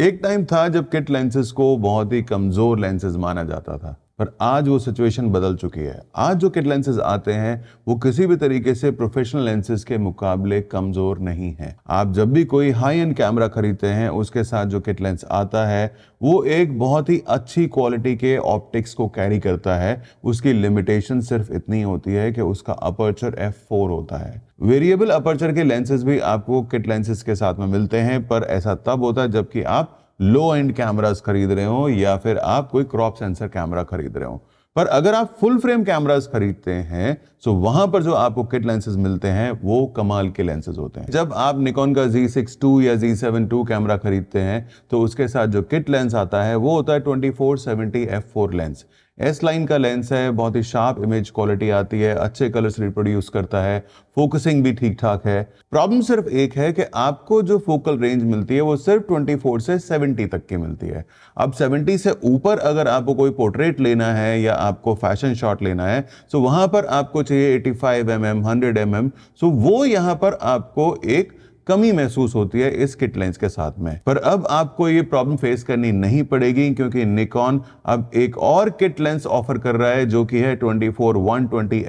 एक टाइम था जब किट लेंसेज को बहुत ही कमज़ोर लेंसेज माना जाता था पर आज वो सिचुएशन बदल चुकी है आज जो किट लेंसेज आते हैं वो किसी भी तरीके से प्रोफेशनल लेंसेज के मुकाबले कमज़ोर नहीं है आप जब भी कोई हाई एंड कैमरा खरीदते हैं उसके साथ जो किट लेंस आता है वो एक बहुत ही अच्छी क्वालिटी के ऑप्टिक्स को कैरी करता है उसकी लिमिटेशन सिर्फ इतनी होती है कि उसका अपर्चर एफ फोर होता है वेरिएबल अपर्चर के लेंसेज भी आपको किट लेंसेज के साथ में मिलते हैं पर ऐसा तब होता है जबकि आप लो एंड कैमरास खरीद रहे हो या फिर आप कोई क्रॉप सेंसर कैमरा खरीद रहे हो पर अगर आप फुल फ्रेम कैमरास खरीदते हैं तो वहां पर जो आपको किट लेंसेज मिलते हैं वो कमाल के लेंसेज होते हैं जब आप निकॉन का जी सिक्स टू या जी सेवन टू कैमरा खरीदते हैं तो उसके साथ जो किट लेंस आता है वो होता है twenty four seventy F four lens S line का लेंस है बहुत ही शार्प इमेज क्वालिटी आती है अच्छे कलर्स रिप्रोड्यूस करता है फोकसिंग भी ठीक ठाक है प्रॉब्लम सिर्फ एक है कि आपको जो फोकल रेंज मिलती है वो सिर्फ 24 से 70 तक की मिलती है अब 70 से ऊपर अगर आपको कोई पोर्ट्रेट लेना है या आपको फैशन शॉट लेना है सो वहाँ पर आपको चाहिए eighty five M M hundred M M so वो यहाँ पर आपको एक कमी महसूस होती है इस किट लेंस के साथ में पर अब आपको ये प्रॉब्लम फेस करनी नहीं पड़ेगी क्योंकि निकॉन अब एक और किट लेंस ऑफर कर रहा है जो कि है ट्वेंटी फोर वन ट्वेंटी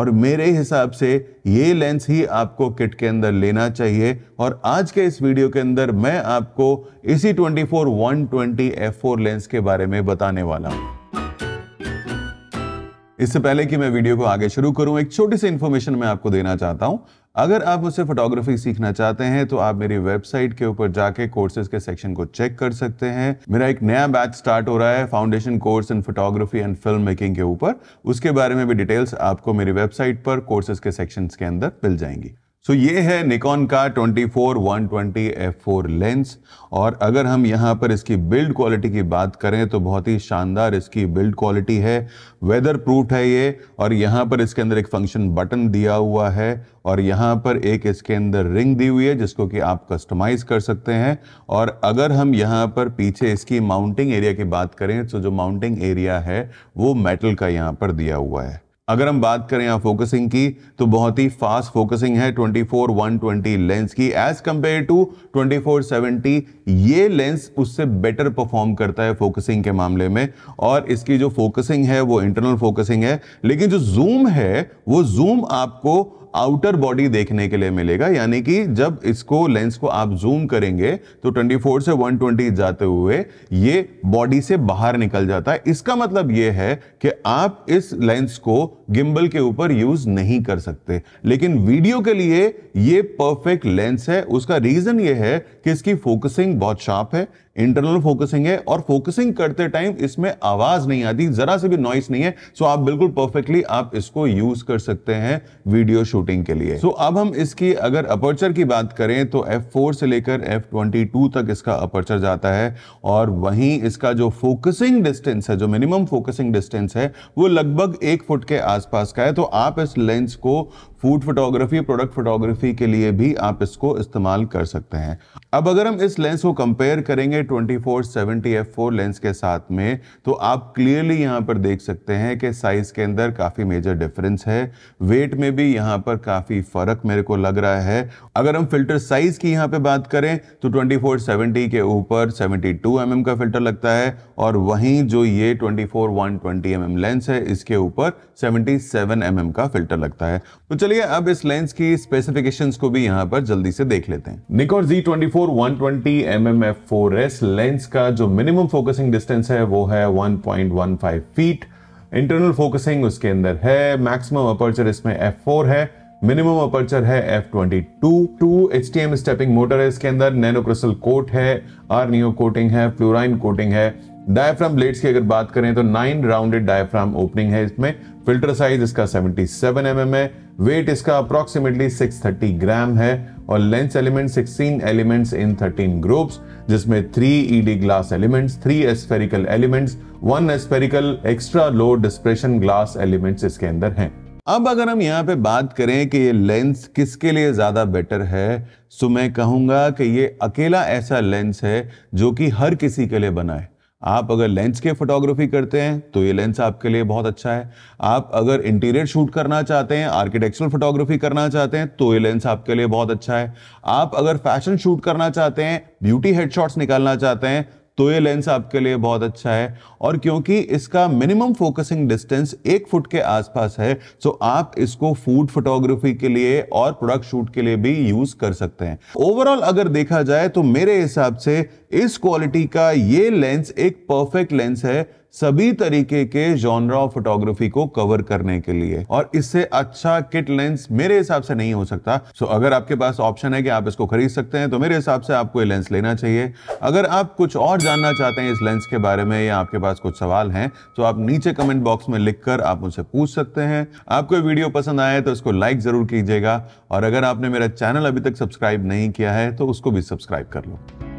और मेरे हिसाब से ये लेंस ही आपको किट के अंदर लेना चाहिए और आज के इस वीडियो के अंदर मैं आपको इसी 24 120f4 लेंस के बारे में बताने वाला हूं इससे पहले कि मैं वीडियो को आगे शुरू करूं एक छोटी सी इंफॉर्मेशन मैं आपको देना चाहता हूं अगर आप उसे फोटोग्राफी सीखना चाहते हैं तो आप मेरी वेबसाइट के ऊपर जाके कोर्सेज के सेक्शन को चेक कर सकते हैं मेरा एक नया बैच स्टार्ट हो रहा है foundation course in photography and film making के ऊपर उसके बारे में भी डिटेल्स आपको मेरी वेबसाइट पर कोर्सेज के सेक्शन के अंदर मिल जाएंगी सो ये है निकॉन का 24 120 f4 लेंस और अगर हम यहाँ पर इसकी बिल्ड क्वालिटी की बात करें तो बहुत ही शानदार इसकी बिल्ड क्वालिटी है वेदर प्रूफ है ये और यहाँ पर इसके अंदर एक फंक्शन बटन दिया हुआ है और यहाँ पर एक इसके अंदर रिंग दी हुई है जिसको कि आप कस्टमाइज़ कर सकते हैं और अगर हम यहाँ पर पीछे इसकी माउंटिंग एरिया की बात करें तो जो माउंटिंग एरिया है वो मेटल का यहाँ पर दिया हुआ है अगर हम बात करें यहाँ फोकसिंग की तो बहुत ही फास्ट फोकसिंग है 24 120 लेंस की एज कंपेयर टू 24 70 ये लेंस उससे बेटर परफॉर्म करता है फोकसिंग के मामले में और इसकी जो फोकसिंग है वो इंटरनल फोकसिंग है लेकिन जो जूम है वो जूम आपको आउटर बॉडी देखने के लिए मिलेगा यानी कि जब इसको लेंस को आप जूम करेंगे तो 24 से 120 जाते हुए ये बॉडी से बाहर निकल जाता है इसका मतलब ये है कि आप इस लेंस को गिम्बल के ऊपर यूज नहीं कर सकते लेकिन वीडियो के लिए ये परफेक्ट लेंस है उसका रीजन ये है कि इसकी फोकसिंग बहुत शार्प है इंटरनल फोकसिंग है और फोकसिंग करते टाइम इसमें आवाज नहीं आती जरा से भी नॉइस नहीं है सो आप बिल्कुल परफेक्टली आप इसको यूज कर सकते हैं वीडियो शूट शूटिंग के लिए सो so, अब हम इसकी अगर अपर्चर की बात करें तो एफ फोर से लेकर एफ ट्वेंटी टू तक इसका अपर्चर जाता है और वहीं इसका जो फोकसिंग डिस्टेंस है जो मिनिमम फोकसिंग डिस्टेंस है वो लगभग एक फुट के आसपास का है तो आप इस लेंस को फूड फोटोग्राफी प्रोडक्ट फोटोग्राफी के लिए भी आप इसको इस्तेमाल कर सकते हैं अब अगर हम इस लेंस को कंपेयर करेंगे 24 70 f4 लेंस के साथ में तो आप क्लियरली यहाँ पर देख सकते हैं कि साइज़ के अंदर काफ़ी मेजर डिफरेंस है वेट में भी यहाँ पर काफ़ी फ़र्क मेरे को लग रहा है अगर हम फिल्टर साइज़ की यहाँ पर बात करें तो ट्वेंटी फोर के ऊपर सेवेंटी टू mm का फिल्टर लगता है और वहीं जो ये twenty four one M lens है इसके ऊपर सेवेंटी सेवन mm का फिल्टर लगता है तो चलिए चलिए अब इस लेंस की स्पेसिफिकेशंस को भी यहाँ पर जल्दी से देख लेते हैं Nikkor G twenty four one lens का जो मिनिमम फोकसिंग डिस्टेंस है वो है वन फीट इंटरनल फोकसिंग उसके अंदर है मैक्सिमम अपर्चर इसमें एफ है मिनिमम अपर्चर है F twenty two two H T M stepping motor है इसके अंदर नैनो क्रिस्टल कोट है आर नियो कोटिंग है फ्लोराइन कोटिंग है डायफ्राम ब्लेड्स की अगर बात करें तो नाइन राउंडेड डायफ्राम ओपनिंग है इसमें फिल्टर साइज इसका 77 सेवन mm है वेट इसका अप्रोक्सीमेटली 630 ग्राम है और lens element 16 elements in 13 groups जिसमें three ED glass elements three aspherical elements one aspherical extra low dispersion glass elements इसके अंदर हैं अब अगर हम यहाँ पे बात करें कि ये लेंस किसके लिए ज़्यादा बेटर है तो मैं कहूंगा कि ये अकेला ऐसा लेंस है जो कि हर किसी के लिए बना है आप अगर लेंस के फोटोग्राफी करते हैं तो ये लेंस आपके लिए बहुत अच्छा है आप अगर इंटीरियर शूट करना चाहते हैं आर्किटेक्चरल फोटोग्राफी करना चाहते हैं तो ये लेंस आपके लिए बहुत अच्छा है आप अगर फैशन शूट करना चाहते हैं ब्यूटी हेडशॉट्स निकालना चाहते हैं तो ये लेंस आपके लिए बहुत अच्छा है और क्योंकि इसका मिनिमम फोकसिंग डिस्टेंस एक फुट के आसपास है सो तो आप इसको फूड फोटोग्राफी के लिए और प्रोडक्ट शूट के लिए भी यूज कर सकते हैं ओवरऑल अगर देखा जाए तो मेरे हिसाब से इस क्वालिटी का ये लेंस एक परफेक्ट लेंस है सभी तरीके के जॉनरा ऑफ फोटोग्राफी को कवर करने के लिए और इससे अच्छा किट लेंस मेरे हिसाब से नहीं हो सकता सो so, अगर आपके पास ऑप्शन है कि आप इसको खरीद सकते हैं तो मेरे हिसाब से आपको ये लेंस लेना चाहिए अगर आप कुछ और जानना चाहते हैं इस लेंस के बारे में या आपके पास कुछ सवाल हैं तो आप नीचे कमेंट बॉक्स में लिख आप मुझसे पूछ सकते हैं आपको वीडियो पसंद आए तो इसको लाइक जरूर कीजिएगा और अगर आपने मेरा चैनल अभी तक सब्सक्राइब नहीं किया है तो उसको भी सब्सक्राइब कर लो